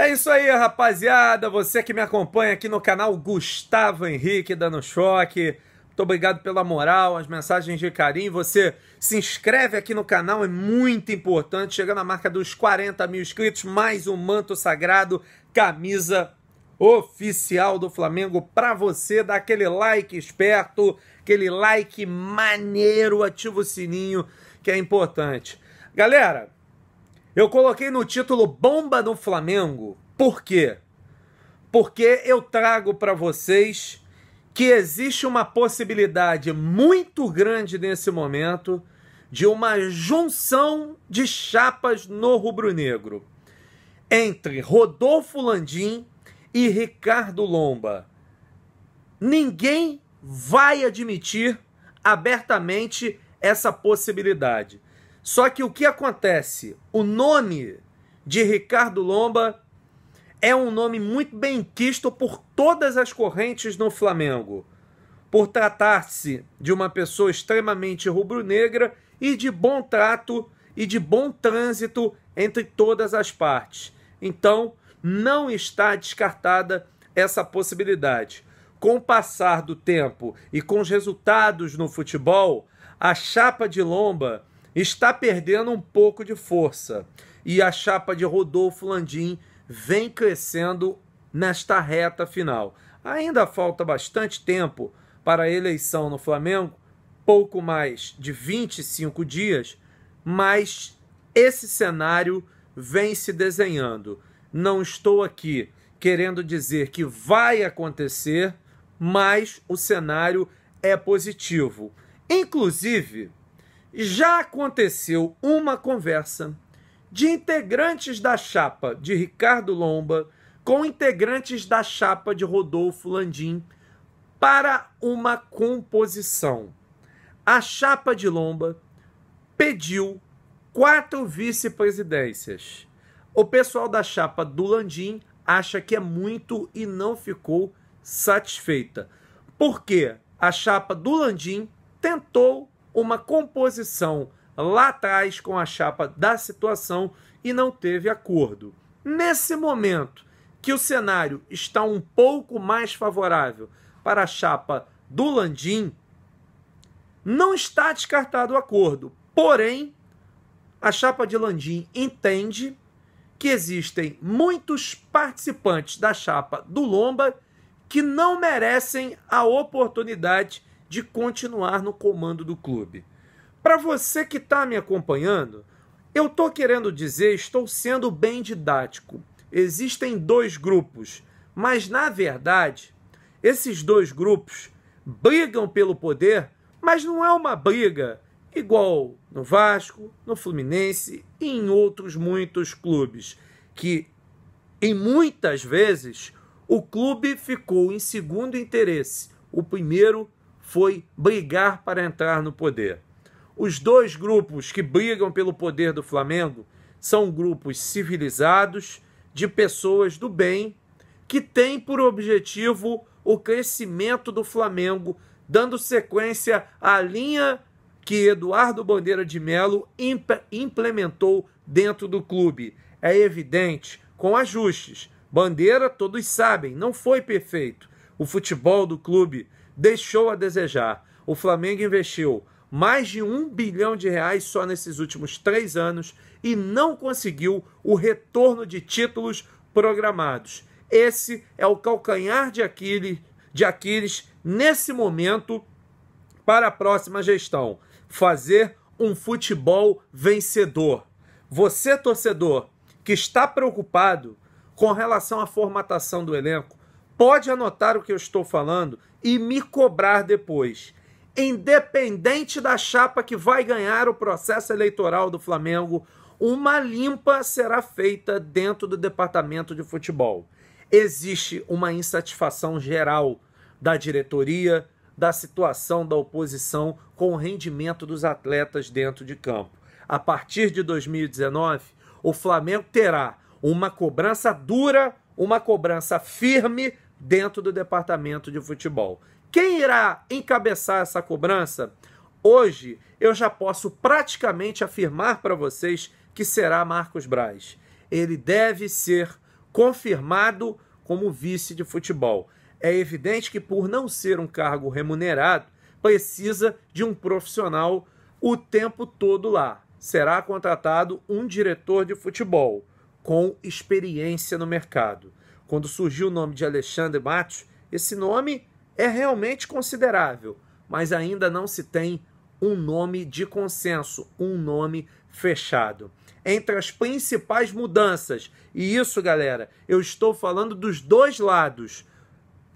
É isso aí, rapaziada. Você que me acompanha aqui no canal Gustavo Henrique Dando Choque. Muito obrigado pela moral, as mensagens de carinho. Você se inscreve aqui no canal, é muito importante. Chegando à marca dos 40 mil inscritos, mais um manto sagrado, camisa oficial do Flamengo para você. Dá aquele like esperto, aquele like maneiro, ativa o sininho que é importante. Galera, eu coloquei no título Bomba no Flamengo. Por quê? Porque eu trago para vocês que existe uma possibilidade muito grande nesse momento de uma junção de chapas no rubro-negro entre Rodolfo Landim e Ricardo Lomba. Ninguém vai admitir abertamente essa possibilidade. Só que o que acontece? O nome de Ricardo Lomba é um nome muito bem quisto por todas as correntes no Flamengo, por tratar-se de uma pessoa extremamente rubro-negra e de bom trato e de bom trânsito entre todas as partes. Então, não está descartada essa possibilidade. Com o passar do tempo e com os resultados no futebol, a chapa de Lomba está perdendo um pouco de força e a chapa de Rodolfo Landim vem crescendo nesta reta final. Ainda falta bastante tempo para a eleição no Flamengo, pouco mais de 25 dias, mas esse cenário vem se desenhando. Não estou aqui querendo dizer que vai acontecer, mas o cenário é positivo. Inclusive, já aconteceu uma conversa de integrantes da chapa de Ricardo Lomba com integrantes da chapa de Rodolfo Landim para uma composição. A chapa de Lomba pediu quatro vice-presidências. O pessoal da chapa do Landim acha que é muito e não ficou satisfeita. Porque a chapa do Landim tentou uma composição lá atrás com a chapa da situação e não teve acordo. Nesse momento que o cenário está um pouco mais favorável para a chapa do Landim, não está descartado o acordo. Porém, a chapa de Landim entende que existem muitos participantes da chapa do Lomba que não merecem a oportunidade de continuar no comando do clube. Para você que está me acompanhando, eu estou querendo dizer, estou sendo bem didático. Existem dois grupos, mas na verdade, esses dois grupos brigam pelo poder, mas não é uma briga igual no Vasco, no Fluminense e em outros muitos clubes, que em muitas vezes o clube ficou em segundo interesse, o primeiro foi brigar para entrar no poder. Os dois grupos que brigam pelo poder do Flamengo são grupos civilizados, de pessoas do bem, que têm por objetivo o crescimento do Flamengo, dando sequência à linha que Eduardo Bandeira de Melo imp implementou dentro do clube. É evidente, com ajustes. Bandeira, todos sabem, não foi perfeito. O futebol do clube deixou a desejar. O Flamengo investiu mais de um bilhão de reais só nesses últimos três anos e não conseguiu o retorno de títulos programados. Esse é o calcanhar de Aquiles, de Aquiles nesse momento para a próxima gestão. Fazer um futebol vencedor. Você, torcedor, que está preocupado com relação à formatação do elenco, pode anotar o que eu estou falando e me cobrar depois. Independente da chapa que vai ganhar o processo eleitoral do Flamengo, uma limpa será feita dentro do departamento de futebol. Existe uma insatisfação geral da diretoria, da situação da oposição com o rendimento dos atletas dentro de campo. A partir de 2019, o Flamengo terá uma cobrança dura, uma cobrança firme dentro do departamento de futebol. Quem irá encabeçar essa cobrança? Hoje eu já posso praticamente afirmar para vocês que será Marcos Braz. Ele deve ser confirmado como vice de futebol. É evidente que, por não ser um cargo remunerado, precisa de um profissional o tempo todo lá. Será contratado um diretor de futebol com experiência no mercado quando surgiu o nome de Alexandre Matos, esse nome é realmente considerável, mas ainda não se tem um nome de consenso, um nome fechado. Entre as principais mudanças, e isso, galera, eu estou falando dos dois lados,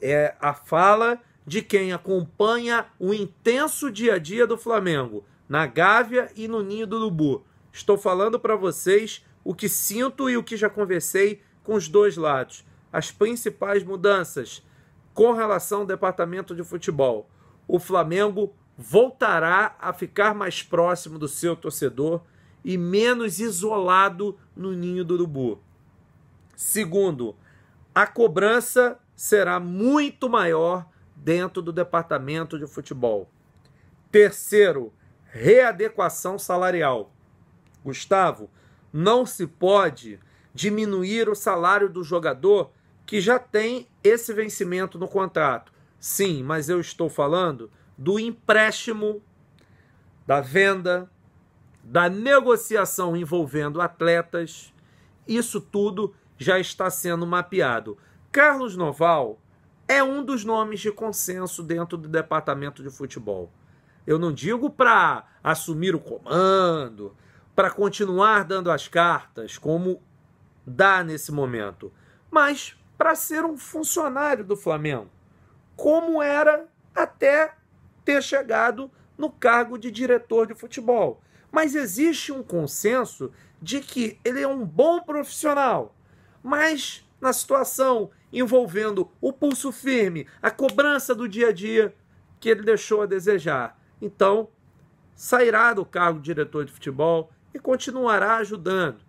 é a fala de quem acompanha o intenso dia a dia do Flamengo, na Gávea e no Ninho do Lubu. Estou falando para vocês o que sinto e o que já conversei com os dois lados as principais mudanças com relação ao departamento de futebol. O Flamengo voltará a ficar mais próximo do seu torcedor e menos isolado no ninho do urubu. Segundo, a cobrança será muito maior dentro do departamento de futebol. Terceiro, readequação salarial. Gustavo, não se pode diminuir o salário do jogador que já tem esse vencimento no contrato. Sim, mas eu estou falando do empréstimo, da venda, da negociação envolvendo atletas. Isso tudo já está sendo mapeado. Carlos Noval é um dos nomes de consenso dentro do departamento de futebol. Eu não digo para assumir o comando, para continuar dando as cartas, como dá nesse momento, mas para ser um funcionário do Flamengo, como era até ter chegado no cargo de diretor de futebol. Mas existe um consenso de que ele é um bom profissional, mas na situação envolvendo o pulso firme, a cobrança do dia a dia, que ele deixou a desejar. Então, sairá do cargo de diretor de futebol e continuará ajudando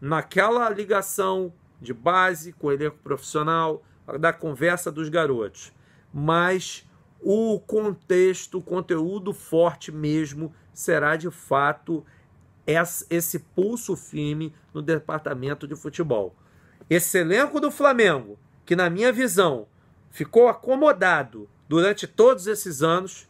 naquela ligação de base, com o elenco profissional, da conversa dos garotos. Mas o contexto, o conteúdo forte mesmo será de fato esse pulso firme no departamento de futebol. Esse elenco do Flamengo, que na minha visão ficou acomodado durante todos esses anos,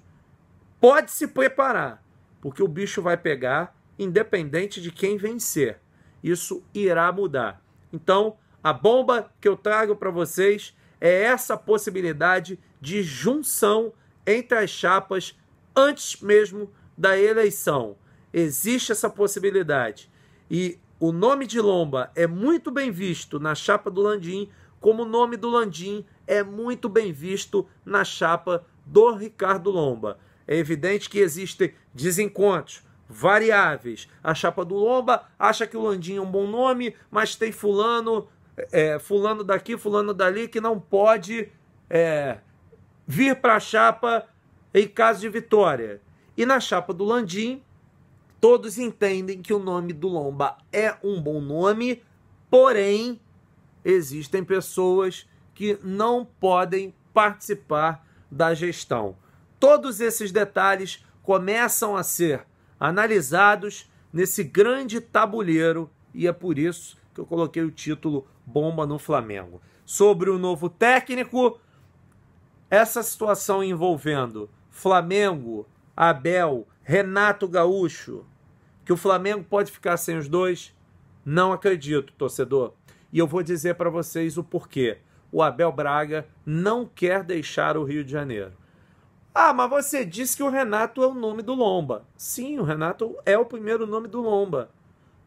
pode se preparar, porque o bicho vai pegar, independente de quem vencer. Isso irá mudar. Então, a bomba que eu trago para vocês é essa possibilidade de junção entre as chapas antes mesmo da eleição. Existe essa possibilidade. E o nome de Lomba é muito bem visto na chapa do Landim, como o nome do Landim é muito bem visto na chapa do Ricardo Lomba. É evidente que existem desencontros, variáveis. A chapa do Lomba acha que o Landim é um bom nome, mas tem fulano, é, fulano daqui, fulano dali, que não pode é, vir para a chapa em caso de vitória. E na chapa do Landim, todos entendem que o nome do Lomba é um bom nome, porém, existem pessoas que não podem participar da gestão. Todos esses detalhes começam a ser analisados nesse grande tabuleiro e é por isso que eu coloquei o título Bomba no Flamengo. Sobre o novo técnico, essa situação envolvendo Flamengo, Abel, Renato Gaúcho, que o Flamengo pode ficar sem os dois, não acredito, torcedor. E eu vou dizer para vocês o porquê. O Abel Braga não quer deixar o Rio de Janeiro. Ah, mas você disse que o Renato é o nome do Lomba. Sim, o Renato é o primeiro nome do Lomba.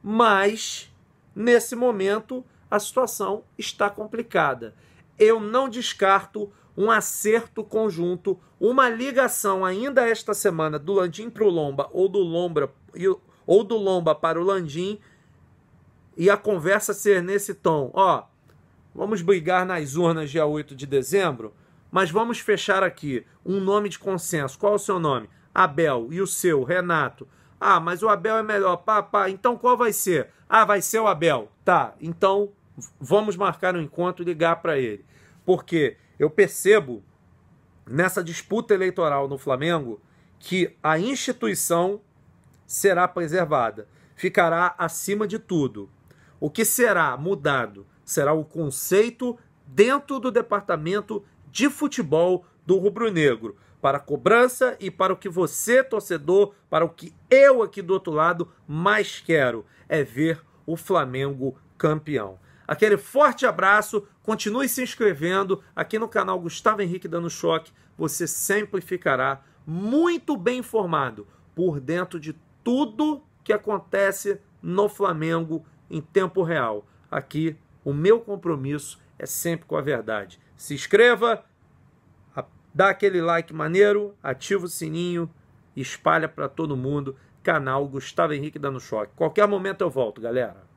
Mas, nesse momento, a situação está complicada. Eu não descarto um acerto conjunto, uma ligação ainda esta semana do Landim para o Lomba ou do Lomba ou do Lomba para o Landim e a conversa ser nesse tom, ó, vamos brigar nas urnas dia 8 de dezembro, mas vamos fechar aqui um nome de consenso. Qual é o seu nome? Abel. E o seu? Renato. Ah, mas o Abel é melhor. Pá, pá. Então qual vai ser? Ah, vai ser o Abel. Tá, então vamos marcar um encontro e ligar para ele. Porque eu percebo nessa disputa eleitoral no Flamengo que a instituição será preservada, ficará acima de tudo. O que será mudado será o conceito dentro do departamento de futebol do rubro-negro, para a cobrança e para o que você, torcedor, para o que eu aqui do outro lado mais quero, é ver o Flamengo campeão. Aquele forte abraço, continue se inscrevendo aqui no canal Gustavo Henrique Dando Choque, você sempre ficará muito bem informado por dentro de tudo que acontece no Flamengo em tempo real. Aqui, o meu compromisso é sempre com a verdade se inscreva, dá aquele like maneiro, ativa o sininho, espalha para todo mundo. Canal Gustavo Henrique Dando Choque. Qualquer momento eu volto, galera.